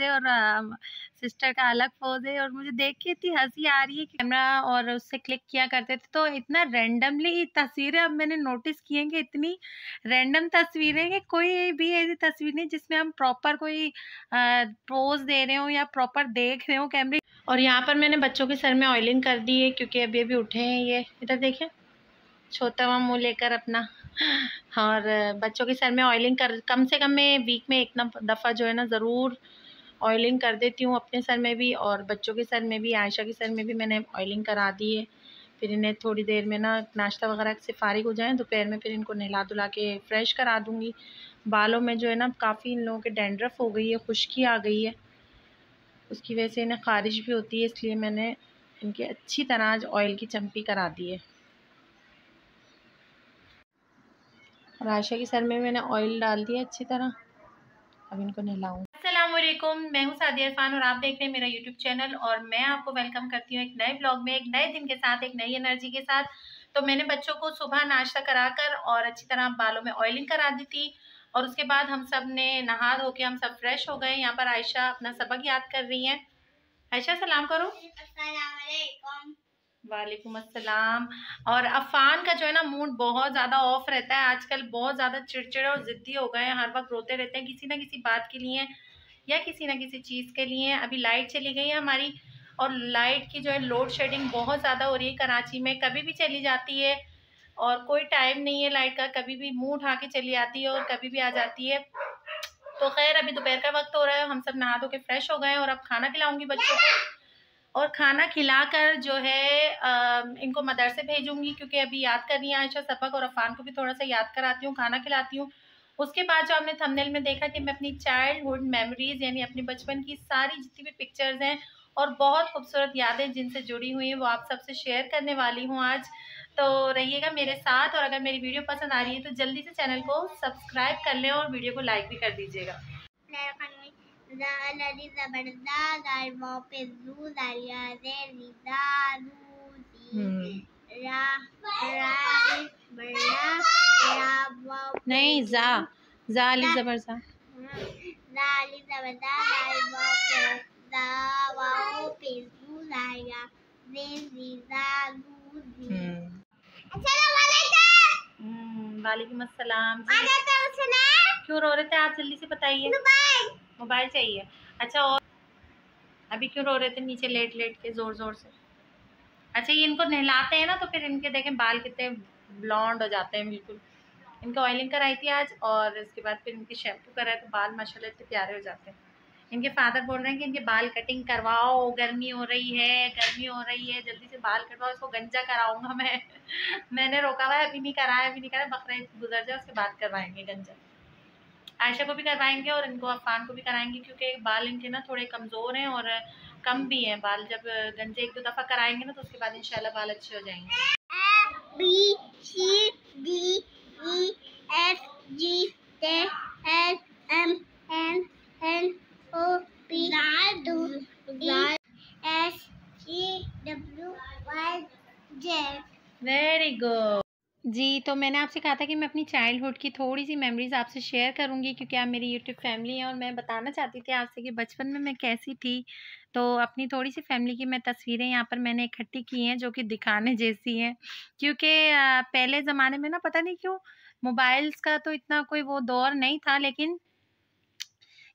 है और सिस्टर का अलग पोज है और मुझे देख के इतनी हंसी आ रही है कैमरा और उससे क्लिक किया करते थे तो इतना रेंडमली तस्वीरें अब मैंने नोटिस किए हैं कि इतनी रेंडम तस्वीरें कि कोई भी ऐसी तस्वीर नहीं जिसमें हम प्रॉपर कोई पोज दे रहे हो या प्रॉपर देख रहे हो कैमरे और यहाँ पर मैंने बच्चों के सर में ऑयलिंग कर दी है क्योंकि अभी अभी उठे हैं ये इधर देखें छोटा हुआ मुँह लेकर अपना और बच्चों के सर में ऑयलिंग कर कम से कम मैं वीक में एक ना दफ़ा जो है ना ज़रूर ऑयलिंग कर देती हूँ अपने सर में भी और बच्चों के सर में भी आयशा के सर में भी मैंने ऑयलिंग करा दी है फिर इन्हें थोड़ी देर में ना नाश्ता वगैरह से फारिग हो जाएँ दोपहर में फिर इनको नहला धुला के फ़्रेश करा दूँगी बालों में जो है ना काफ़ी इन लोगों के डेंड्रफ हो गई है खुश्की आ गई है उसकी वजह से इन्हें खारिश भी होती है इसलिए मैंने इनकी अच्छी तरह आज ऑयल की चम्पी करा दी है और आयशा के सर में मैंने ऑयल डाल दिया अच्छी तरह अब इनको नहलाऊँ असलम मैं हूं सादिया इरफान और आप देख रहे हैं मेरा यूट्यूब चैनल और मैं आपको वेलकम करती हूं एक नए ब्लॉग में एक नए दिन के साथ एक नई एनर्जी के साथ तो मैंने बच्चों को सुबह नाश्ता कराकर और अच्छी तरह बालों में ऑयलिंग करा दी थी और उसके बाद हम सब ने नहा धो के हम सब फ्रेश हो गए यहाँ पर आयशा अपना सबक याद कर रही हैं आयशा सलाम करो वालेकुम अस्सलाम और अफान का जो है ना मूड बहुत ज़्यादा ऑफ रहता है आजकल बहुत ज़्यादा चिड़चिड़ और ज़िद्दी हो गए हैं हर वक्त रोते रहते हैं किसी ना किसी बात के लिए या किसी ना किसी चीज़ के लिए अभी लाइट चली गई है हमारी और लाइट की जो है लोड शेडिंग बहुत ज़्यादा हो रही है कराची में कभी भी चली जाती है और कोई टाइम नहीं है लाइट का कभी भी मुँह उठा के चली आती है और कभी भी आ जाती है तो खैर अभी दोपहर का वक्त हो रहा है हम सब नहा धो के फ्रेश हो गए और अब खाना खिलाऊंगी बच्चों को और खाना खिलाकर जो है आ, इनको मदरसे भेजूंगी क्योंकि अभी याद करनी है आयशा सबक और अफान को भी थोड़ा सा याद कराती हूँ खाना खिलाती हूँ उसके बाद जो आपने थंबनेल में देखा कि मैं अपनी चाइल्डहुड मेमोरीज यानी अपने बचपन की सारी जितनी भी पिक्चर्स हैं और बहुत खूबसूरत यादें जिनसे जुड़ी हुई हैं वो आप सबसे शेयर करने वाली हूँ आज तो रहिएगा मेरे साथ और अगर मेरी वीडियो पसंद आ रही है तो जल्दी से चैनल को सब्सक्राइब कर लें और वीडियो को लाइक भी कर दीजिएगा जबरदस्त नहीं जा जा अली जबर जा वालेकुम हम्म, वालेकुम अस्सलाम तो क्यों रो रहे थे आप जल्दी से बताइए मोबाइल चाहिए अच्छा और अभी क्यों रो रहे थे नीचे लेट लेट के जोर जोर से अच्छा ये इनको नहलाते हैं ना तो फिर इनके देखें बाल कितने ब्लॉन्ड हो जाते हैं बिल्कुल इनका ऑयलिंग कराई थी आज और इसके बाद फिर इनकी शैम्पू कराए तो बाल माशाल्लाह इतने प्यारे हो जाते हैं इनके फादर बोल रहे हैं कि इनके बाल कटिंग करवाओ गर्मी हो रही है गर्मी हो रही है जल्दी से बाल कटवाओ इसको गंजा कराऊंगा मैं मैंने रोका हुआ है अभी नहीं कराया अभी नहीं कराया बकर गुजर जाए उसके बाद करवाएंगे गंजा आयशा को भी करवाएंगे और इनको अफान को भी कराएंगे क्योंकि बाल इनके ना थोड़े कमज़ोर हैं और कम भी हैं बाल जब गंजे एक दो दफ़ा कराएंगे ना तो उसके बाद इंशाल्लाह बाल अच्छे हो जाएंगे बी सी डी जी तो मैंने आपसे कहा था कि मैं अपनी चाइल्डहुड की थोड़ी सी मेमोरीज आपसे शेयर करूंगी क्योंकि आप मेरी यूट्यूब फैमिली हैं और मैं बताना चाहती थी आपसे कि बचपन में मैं कैसी थी तो अपनी थोड़ी सी फैमिली की मैं तस्वीरें यहाँ पर मैंने इकट्ठी की हैं जो कि दिखाने जैसी हैं क्योंकि पहले ज़माने में ना पता नहीं क्यों मोबाइल्स का तो इतना कोई वो दौर नहीं था लेकिन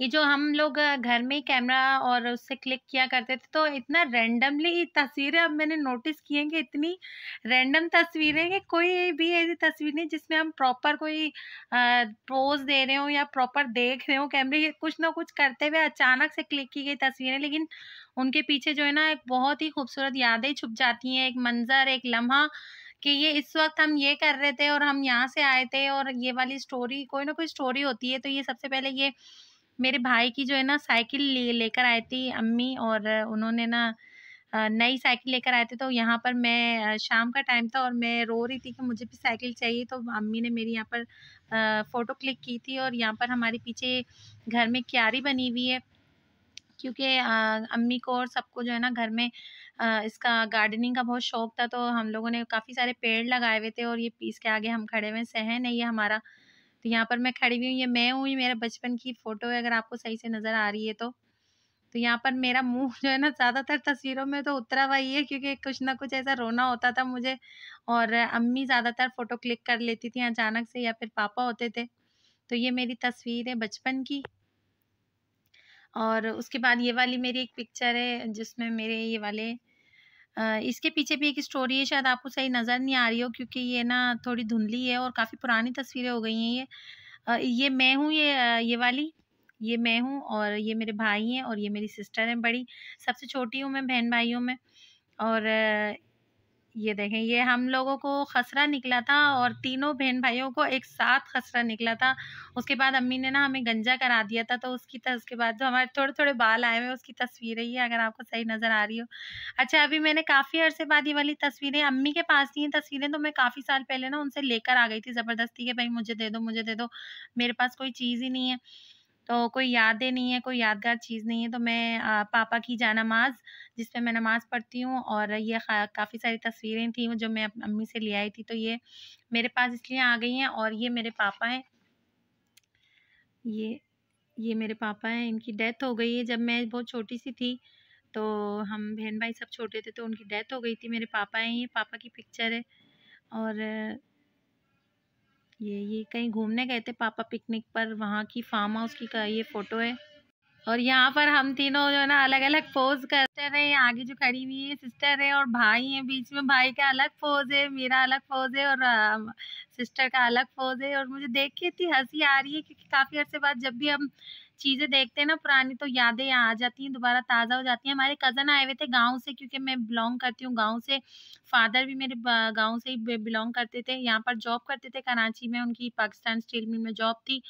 ये जो हम लोग घर में कैमरा और उससे क्लिक किया करते थे तो इतना रैंडमली तस्वीरें अब मैंने नोटिस किए हैं कि इतनी रैंडम तस्वीरें कि कोई भी ऐसी तस्वीर नहीं जिसमें हम प्रॉपर कोई पोज दे रहे हो या प्रॉपर देख रहे हो कैमरे कुछ ना कुछ करते हुए अचानक से क्लिक की गई तस्वीरें लेकिन उनके पीछे जो है ना एक बहुत ही खूबसूरत यादें छुप जाती हैं एक मंजर एक लम्हा कि ये इस वक्त हम ये कर रहे थे और हम यहाँ से आए थे और ये वाली स्टोरी कोई ना कोई स्टोरी होती है तो ये सबसे पहले ये मेरे भाई की जो है ना साइकिल ले लेकर आई थी अम्मी और उन्होंने ना नई साइकिल लेकर आए थे तो यहाँ पर मैं शाम का टाइम था और मैं रो रही थी कि मुझे भी साइकिल चाहिए तो अम्मी ने मेरी यहाँ पर फ़ोटो क्लिक की थी और यहाँ पर हमारे पीछे घर में क्यारी बनी हुई है क्योंकि अम्मी को और सबको जो है ना घर में आ, इसका गार्डनिंग का बहुत शौक था तो हम लोगों ने काफ़ी सारे पेड़ लगाए हुए थे और ये पीस के आगे हम खड़े हुए सहन है ये हमारा तो यहाँ पर मैं खड़ी हुई हूँ ये मैं हूँ ये मेरा बचपन की फ़ोटो है अगर आपको सही से नज़र आ रही है तो तो यहाँ पर मेरा मुंह जो है ना ज़्यादातर तस्वीरों में तो उतरा हुआ ही है क्योंकि कुछ ना कुछ ऐसा रोना होता था मुझे और अम्मी ज़्यादातर फ़ोटो क्लिक कर लेती थी अचानक से या फिर पापा होते थे तो ये मेरी तस्वीर है बचपन की और उसके बाद ये वाली मेरी एक पिक्चर है जिसमें मेरे ये वाले इसके पीछे भी एक स्टोरी है शायद आपको सही नज़र नहीं आ रही हो क्योंकि ये ना थोड़ी धुंधली है और काफ़ी पुरानी तस्वीरें हो गई हैं ये ये मैं हूँ ये ये वाली ये मैं हूँ और ये मेरे भाई हैं और ये मेरी सिस्टर हैं बड़ी सबसे छोटी हूँ मैं बहन भाइयों में और ये देखें ये हम लोगों को खसरा निकला था और हाँ। तीनों बहन भाइयों को एक साथ खसरा निकला था उसके बाद अम्मी ने ना हमें गंजा करा दिया था तो उसकी तस उसके बाद जो हमारे थोड़े थोड़े बाल आए हुए उसकी तस्वीरें ही अगर आपको सही नज़र आ रही हो अच्छा अभी मैंने काफ़ी अर्से बाद ये वाली तस्वीरें अम्मी के पास थी तस्वीरें तो मैं काफ़ी साल पहले ना उनसे लेकर आ गई थी ज़बरदस्ती के भाई मुझे दे दो मुझे दे दो मेरे पास कोई चीज़ ही नहीं है तो कोई यादें नहीं है कोई यादगार चीज़ नहीं है तो मैं पापा की जा नमाज जिस मैं नमाज़ पढ़ती हूँ और ये काफ़ी सारी तस्वीरें थी जो मैं अम्मी से ले आई थी तो ये मेरे पास इसलिए आ गई हैं और ये मेरे पापा हैं ये ये मेरे पापा हैं इनकी डेथ हो गई है जब मैं बहुत छोटी सी थी तो हम बहन भाई सब छोटे थे तो उनकी डेथ हो गई थी मेरे पापा हैं ये पापा की पिक्चर है और ये ये कहीं घूमने गए थे पापा पिकनिक पर वहाँ की फार्म हाउस की का ये फ़ोटो है और यहाँ पर हम तीनों जो है ना अलग अलग पोज करते रहे आगे जो खड़ी हुई है सिस्टर है और भाई है बीच में भाई का अलग पोज है मेरा अलग पोज है और सिस्टर का अलग पोज है और मुझे देख के इतनी हंसी आ रही है क्योंकि काफ़ी अर्से बाद जब भी हम चीज़ें देखते हैं ना पुरानी तो यादें आ जाती हैं दोबारा ताज़ा हो जाती हैं हमारे कज़न आए हुए थे गाँव से क्योंकि मैं बिलोंग करती हूँ गाँव से फादर भी मेरे गाँव से ही बिलोंग करते थे यहाँ पर जॉब करते थे कराची में उनकी पाकिस्तान स्टील मिल में जॉब थी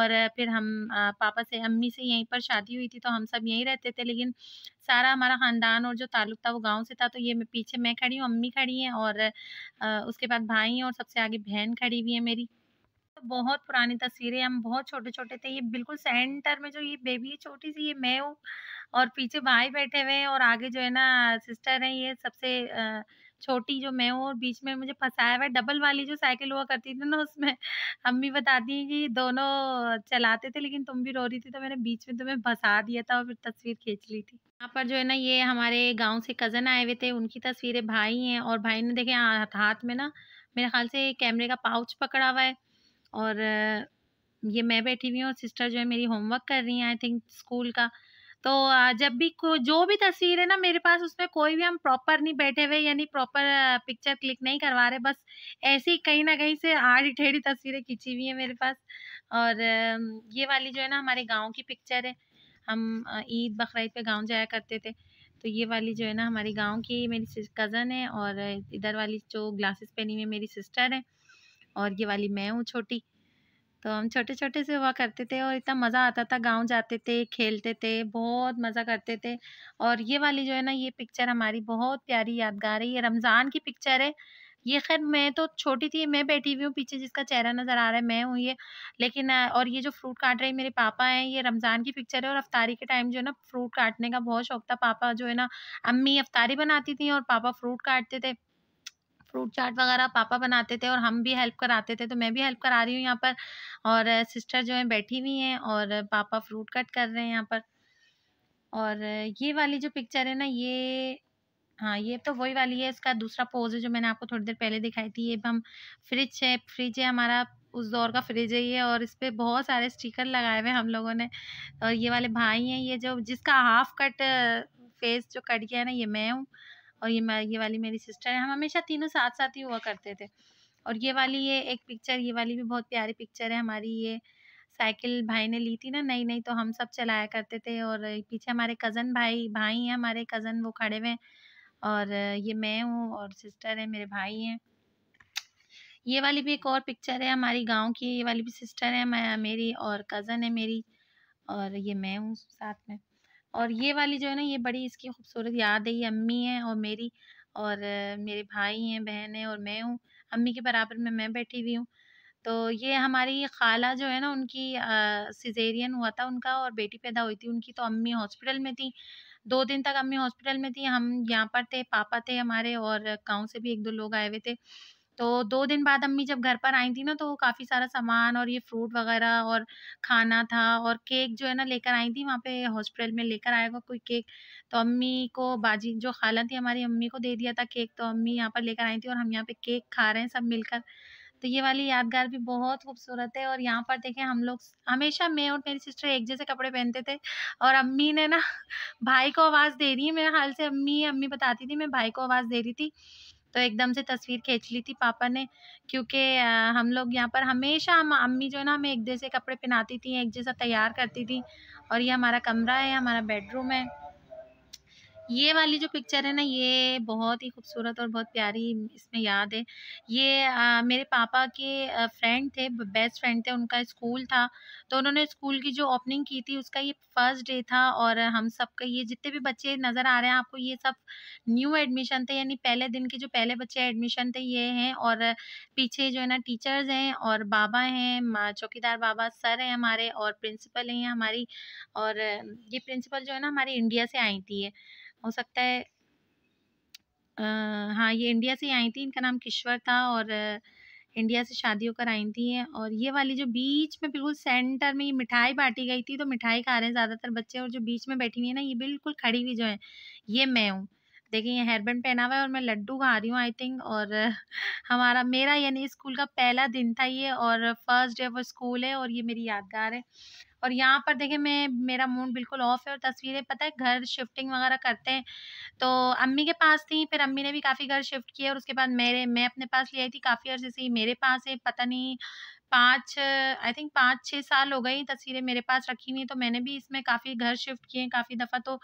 और फिर हम पापा से अम्मी से यहीं पर शादी हुई थी तो हम सब यहीं रहते थे लेकिन सारा हमारा ख़ानदान और जो ताल्लुक था वो गांव से था तो ये मैं पीछे मैं खड़ी हूँ अम्मी खड़ी हैं और उसके बाद भाई हैं और सबसे आगे बहन खड़ी हुई है मेरी तो बहुत पुरानी तस्वीरें हम बहुत छोटे छोटे थे ये बिल्कुल सेंटर में जो ये बेबी है छोटी सी ये मैं हूँ और पीछे भाई बैठे हुए हैं और आगे जो है ना सिस्टर है ये सबसे छोटी जो मैं हूँ और बीच में मुझे फंसाया हुआ है डबल वाली जो साइकिल हुआ करती थी ना उसमें हम भी बताती हैं कि दोनों चलाते थे लेकिन तुम भी रो रही थी तो मैंने बीच में तुम्हें फंसा दिया था और फिर तस्वीर खींच ली थी यहाँ पर जो है ना ये हमारे गाँव से कज़न आए हुए थे उनकी तस्वीरें भाई हैं और भाई ने देखे हाथ में ना मेरे ख्याल से कैमरे का पाउच पकड़ा हुआ है और ये मैं बैठी हुई हूँ और सिस्टर जो है मेरी होमवर्क कर रही हैं आई थिंक स्कूल का तो जब भी जो भी तस्वीर है ना मेरे पास उसमें कोई भी हम प्रॉपर नहीं बैठे हुए यानी प्रॉपर पिक्चर क्लिक नहीं करवा रहे बस ऐसी कहीं ना कहीं से आड़ी ठेढ़ी तस्वीरें खींची हुई हैं मेरे पास और ये वाली जो है ना हमारे गांव की पिक्चर है हम ईद बकरीद पे गांव जाया करते थे तो ये वाली जो है ना हमारे गाँव की मेरी कज़न है और इधर वाली जो ग्लासेस पहनी हुई मेरी सिस्टर है और ये वाली मैं हूँ छोटी तो हम छोटे छोटे से हुआ करते थे और इतना मज़ा आता था गांव जाते थे खेलते थे बहुत मज़ा करते थे और ये वाली जो है ना ये पिक्चर हमारी बहुत प्यारी यादगार है ये रमज़ान की पिक्चर है ये खैर मैं तो छोटी थी मैं बैठी हुई हूँ पीछे जिसका चेहरा नज़र आ रहा है मैं हूँ ये लेकिन और ये जो फ्रूट काट रहे हैं मेरे पापा हैं ये रमज़ान की पिक्चर है और अफ्तारी के टाइम जो है ना फ्रूट काटने का बहुत शौक था पापा जो है ना अम्मी अफ्तारी बनाती थी और पापा फ्रूट काटते थे फ्रूट चाट वगैरह पापा बनाते थे और हम भी हेल्प कराते थे तो मैं भी हेल्प करा रही हूँ यहाँ पर और सिस्टर जो है बैठी हुई हैं और पापा फ्रूट कट कर रहे हैं यहाँ पर और ये वाली जो पिक्चर है ना ये हाँ ये तो वही वाली है इसका दूसरा पोज है जो मैंने आपको थोड़ी देर पहले दिखाई थी ये हम फ्रिज है फ्रिज है हमारा उस दौर का फ्रिज है ये और इस पर बहुत सारे स्टिकर लगाए हुए हम लोगों ने और ये वाले भाई हैं ये जो जिसका हाफ कट फेस जो कट गया है ना ये मैं हूँ और ये मैं ये वाली मेरी सिस्टर है हम हमेशा तीनों साथ साथ ही हुआ करते थे और ये वाली ये एक पिक्चर ये वाली भी बहुत प्यारी पिक्चर है हमारी ये साइकिल भाई ने ली थी ना नई नई तो हम सब चलाया करते थे और पीछे हमारे कज़न भाई भाई हैं हमारे कज़न वो खड़े हुए हैं और ये मैं हूँ और सिस्टर है मेरे भाई हैं ये वाली भी एक और पिक्चर है हमारी गांव की ये वाली भी सिस्टर है मैं मेरी और कज़न है मेरी और ये मैं हूँ साथ में और ये वाली जो है ना ये बड़ी इसकी खूबसूरत याद है ये अम्मी है और मेरी और मेरे भाई हैं बहन है और मैं हूँ अम्मी के बराबर में मैं बैठी हुई हूँ तो ये हमारी खाला जो है ना उनकी सिजेरियन हुआ था उनका और बेटी पैदा हुई थी उनकी तो अम्मी हॉस्पिटल में थी दो दिन तक अम्मी हॉस्पिटल में थी हम यहाँ पर थे पापा थे हमारे और गाँव से भी एक दो लोग आए हुए थे तो दो दिन बाद अम्मी जब घर पर आई थी ना तो काफ़ी सारा सामान और ये फ्रूट वगैरह और खाना था और केक जो है ना लेकर आई थी वहाँ पे हॉस्पिटल में लेकर आएगा कोई केक तो अम्मी को बाजी जो खाला थी हमारी अम्मी को दे दिया था केक तो अम्मी यहाँ पर लेकर आई थी और हम यहाँ पे केक खा रहे हैं सब मिलकर तो ये वाली यादगार भी बहुत खूबसूरत है और यहाँ पर देखें हम लोग हमेशा मैं और मेरी सिस्टर एक जैसे कपड़े पहनते थे और अम्मी ने ना भाई को आवाज़ दे रही है मेरे हाल से अम्मी अम्मी बताती थी मैं भाई को आवाज़ दे रही थी तो एकदम से तस्वीर खींच ली थी पापा ने क्योंकि हम लोग यहाँ पर हमेशा हम अम्मी जो है ना हमें एक जैसे कपड़े पहनाती थी एक जैसा तैयार करती थी और ये हमारा कमरा है हमारा बेडरूम है ये वाली जो पिक्चर है ना ये बहुत ही खूबसूरत और बहुत प्यारी इसमें याद है ये आ, मेरे पापा के फ्रेंड थे बेस्ट फ्रेंड थे उनका स्कूल था तो उन्होंने स्कूल की जो ओपनिंग की थी उसका ये फर्स्ट डे था और हम सब का ये जितने भी बच्चे नज़र आ रहे हैं आपको ये सब न्यू एडमिशन थे यानी पहले दिन के जो पहले बच्चे एडमिशन थे ये हैं और पीछे जो है ना टीचर्स हैं और बाबा हैं चौकीदार बाबा सर हैं हमारे और प्रिंसिपल हैं हमारी और ये प्रिंसिपल जो है ना हमारी इंडिया से आई थी है हो सकता है आ, हाँ ये इंडिया से आई थी इनका नाम किश्वर था और इंडिया से शादी होकर आई थी हैं और ये वाली जो बीच में बिल्कुल सेंटर में ये मिठाई बांटी गई थी तो मिठाई खा रहे हैं ज़्यादातर बच्चे और जो बीच में बैठी हुई है ना ये बिल्कुल खड़ी हुई जो है ये मैं हूँ देखिए ये हेयरबैंड पहना हुआ है और मैं लड्डू खा रही हूँ आई थिंक और हमारा मेरा यानी स्कूल का पहला दिन था ये और फर्स्ट डे वो स्कूल है और ये मेरी यादगार है और यहाँ पर देखिए मैं मेरा मूड बिल्कुल ऑफ है और तस्वीरें पता है घर शिफ्टिंग वगैरह करते हैं तो अम्मी के पास थी फिर अम्मी ने भी काफ़ी घर शिफ्ट किया और उसके बाद मेरे मैं अपने पास ले आई थी काफ़ी अर्जे से मेरे पास है पता नहीं पाँच आई थिंक पाँच छः साल हो गई तस्वीरें मेरे पास रखी हुई तो मैंने भी इसमें काफ़ी घर शिफ्ट किए हैं काफ़ी दफ़ा तो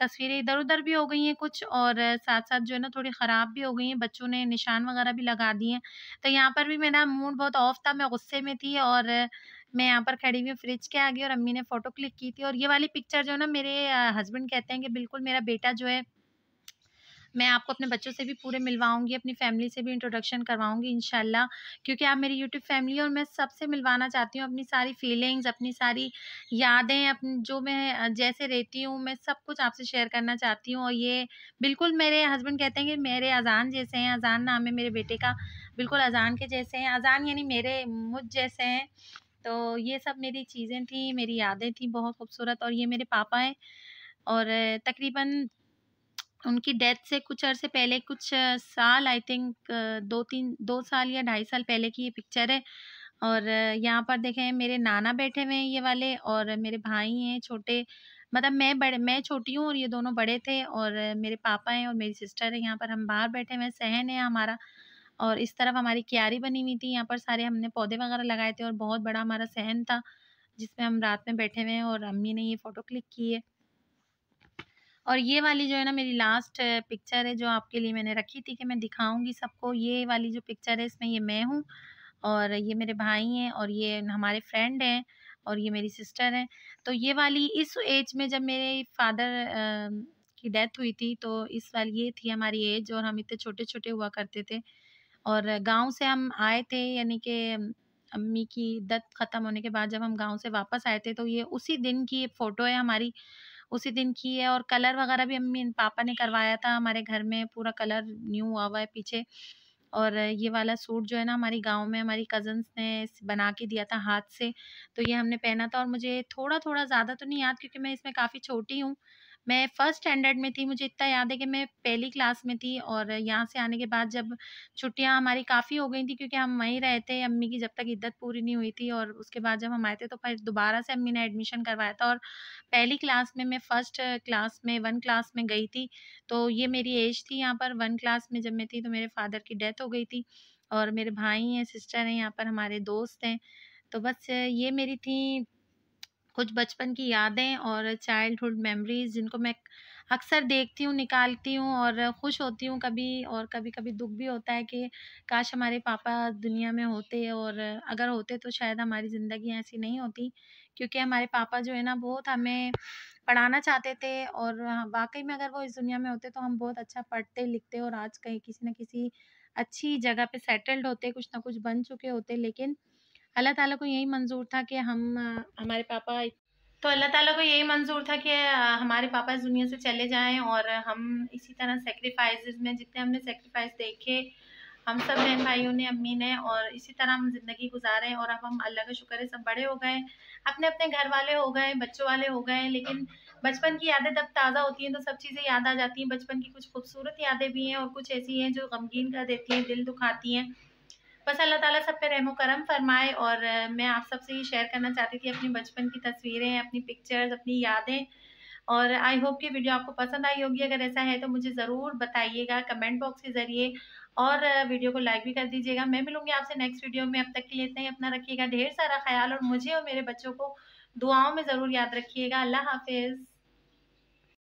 तस्वीरें इधर उधर भी हो गई हैं कुछ और साथ साथ जो है ना थोड़ी ख़राब भी हो गई हैं बच्चों ने निशान वगैरह भी लगा दिए हैं तो यहाँ पर भी मेरा मूड बहुत ऑफ था मैं गुस्से में थी और मैं यहाँ पर खड़ी हुई हूँ फ्रिज के आगे और अम्मी ने फ़ोटो क्लिक की थी और ये वाली पिक्चर जो है ना मेरे हस्बैंड कहते हैं कि बिल्कुल मेरा बेटा जो है मैं आपको अपने बच्चों से भी पूरे मिलवाऊंगी अपनी फैमिली से भी इंट्रोडक्शन करवाऊंगी इनशाला क्योंकि आप मेरी यूट्यूब फैमिली और मैं सबसे मिलवाना चाहती हूँ अपनी सारी फीलिंग्स अपनी सारी यादें अपनी जो मैं जैसे रहती हूँ मैं सब कुछ आपसे शेयर करना चाहती हूँ और ये बिल्कुल मेरे हस्बैंड कहते हैं कि मेरे अजान जैसे हैं अजान नाम है मेरे बेटे का बिल्कुल अजान के जैसे हैं अजान यानी मेरे मुझ जैसे हैं तो ये सब मेरी चीज़ें थी मेरी यादें थी बहुत खूबसूरत और ये मेरे पापा हैं और तकरीबन उनकी डेथ से कुछ अरसे पहले कुछ साल आई थिंक दो तीन दो साल या ढाई साल पहले की ये पिक्चर है और यहाँ पर देखें मेरे नाना बैठे हुए हैं ये वाले और मेरे भाई हैं छोटे मतलब मैं बड़े मैं छोटी हूँ और ये दोनों बड़े थे और मेरे पापा हैं और मेरी सिस्टर है यहाँ पर हम बाहर बैठे हुए हैं सहन है हमारा और इस तरफ हमारी क्यारी बनी हुई थी यहाँ पर सारे हमने पौधे वगैरह लगाए थे और बहुत बड़ा हमारा सहन था जिसमें हम रात में बैठे हुए हैं और अम्मी ने ये फ़ोटो क्लिक की है और ये वाली जो है ना मेरी लास्ट पिक्चर है जो आपके लिए मैंने रखी थी कि मैं दिखाऊंगी सबको ये वाली जो पिक्चर है इसमें ये मैं हूँ और ये मेरे भाई हैं और ये हमारे फ्रेंड हैं और ये मेरी सिस्टर हैं तो ये वाली इस एज में जब मेरे फादर की डेथ हुई थी तो इस वाली ये थी हमारी एज और हम इतने छोटे छोटे हुआ करते थे और गांव से हम आए थे यानी कि अम्मी की दत्त ख़त्म होने के बाद जब हम गांव से वापस आए थे तो ये उसी दिन की फ़ोटो है हमारी उसी दिन की है और कलर वगैरह भी अम्मी पापा ने करवाया था हमारे घर में पूरा कलर न्यू हुआ हुआ है पीछे और ये वाला सूट जो है ना हमारी गांव में हमारी कज़न्स ने बना के दिया था हाथ से तो ये हमने पहना था और मुझे थोड़ा थोड़ा ज़्यादा तो नहीं याद क्योंकि मैं इसमें काफ़ी छोटी हूँ मैं फ़र्स्ट स्टैंडर्ड में थी मुझे इतना याद है कि मैं पहली क्लास में थी और यहाँ से आने के बाद जब छुट्टियाँ हमारी काफ़ी हो गई थी क्योंकि हम वहीं रहे थे अम्मी की जब तक इद्दत पूरी नहीं हुई थी और उसके बाद जब हम आए थे तो फिर दोबारा से अम्मी ने एडमिशन करवाया था और पहली क्लास में मैं फ़र्स्ट क्लास में वन क्लास में गई थी तो ये मेरी एज थी यहाँ पर वन क्लास में जब मैं थी तो मेरे फादर की डेथ हो गई थी और मेरे भाई हैं सिस्टर हैं यहाँ पर हमारे दोस्त हैं तो बस ये मेरी थी कुछ बचपन की यादें और चाइल्डहुड मेमोरीज जिनको मैं अक्सर देखती हूँ निकालती हूँ और खुश होती हूँ कभी और कभी कभी दुख भी होता है कि काश हमारे पापा दुनिया में होते और अगर होते तो शायद हमारी ज़िंदगी ऐसी नहीं होती क्योंकि हमारे पापा जो है ना बहुत हमें पढ़ाना चाहते थे और हाँ, वाकई में अगर वो इस दुनिया में होते तो हम बहुत अच्छा पढ़ते लिखते और आज कहीं किसी न किसी अच्छी जगह पे सेटल्ड होते कुछ ना कुछ बन चुके होते लेकिन अल्लाह ताला को यही मंजूर था कि हम हमारे पापा तो अल्लाह ताला को यही मंजूर था कि हमारे पापा इस दुनिया से चले जाएं और हम इसी तरह सेक्रीफाइस में जितने हमने सेक्रीफाइस देखे हम सब बहन भाइयों ने अम्मी ने और इसी तरह हम ज़िंदगी गुजारें और अब हम अल्लाह का शुक्र है सब बड़े हो गए अपने अपने घर वाले हो गए बच्चों वाले हो गए लेकिन बचपन की यादें जब ताज़ा होती हैं तो सब चीज़ें याद आ जाती हैं बचपन की कुछ खूबसूरत यादें भी हैं और कुछ ऐसी हैं जो गमगीन कर देती हैं दिल दुखाती हैं बस अल्लाह ताला सब पे रहम करम फरमाए और मैं आप सबसे ये शेयर करना चाहती थी अपनी बचपन की तस्वीरें अपनी पिक्चर्स अपनी यादें और आई होप कि वीडियो आपको पसंद आई होगी अगर ऐसा है तो मुझे ज़रूर बताइएगा कमेंट बॉक्स के ज़रिए और वीडियो को लाइक भी कर दीजिएगा मैं मिलूंगी आपसे नेक्स्ट वीडियो में अब तक के लिए इतना ही अपना रखिएगा ढेर सारा ख्याल और मुझे और मेरे बच्चों को दुआओं में ज़रूर याद रखिएगा अल्लाह हाफिज़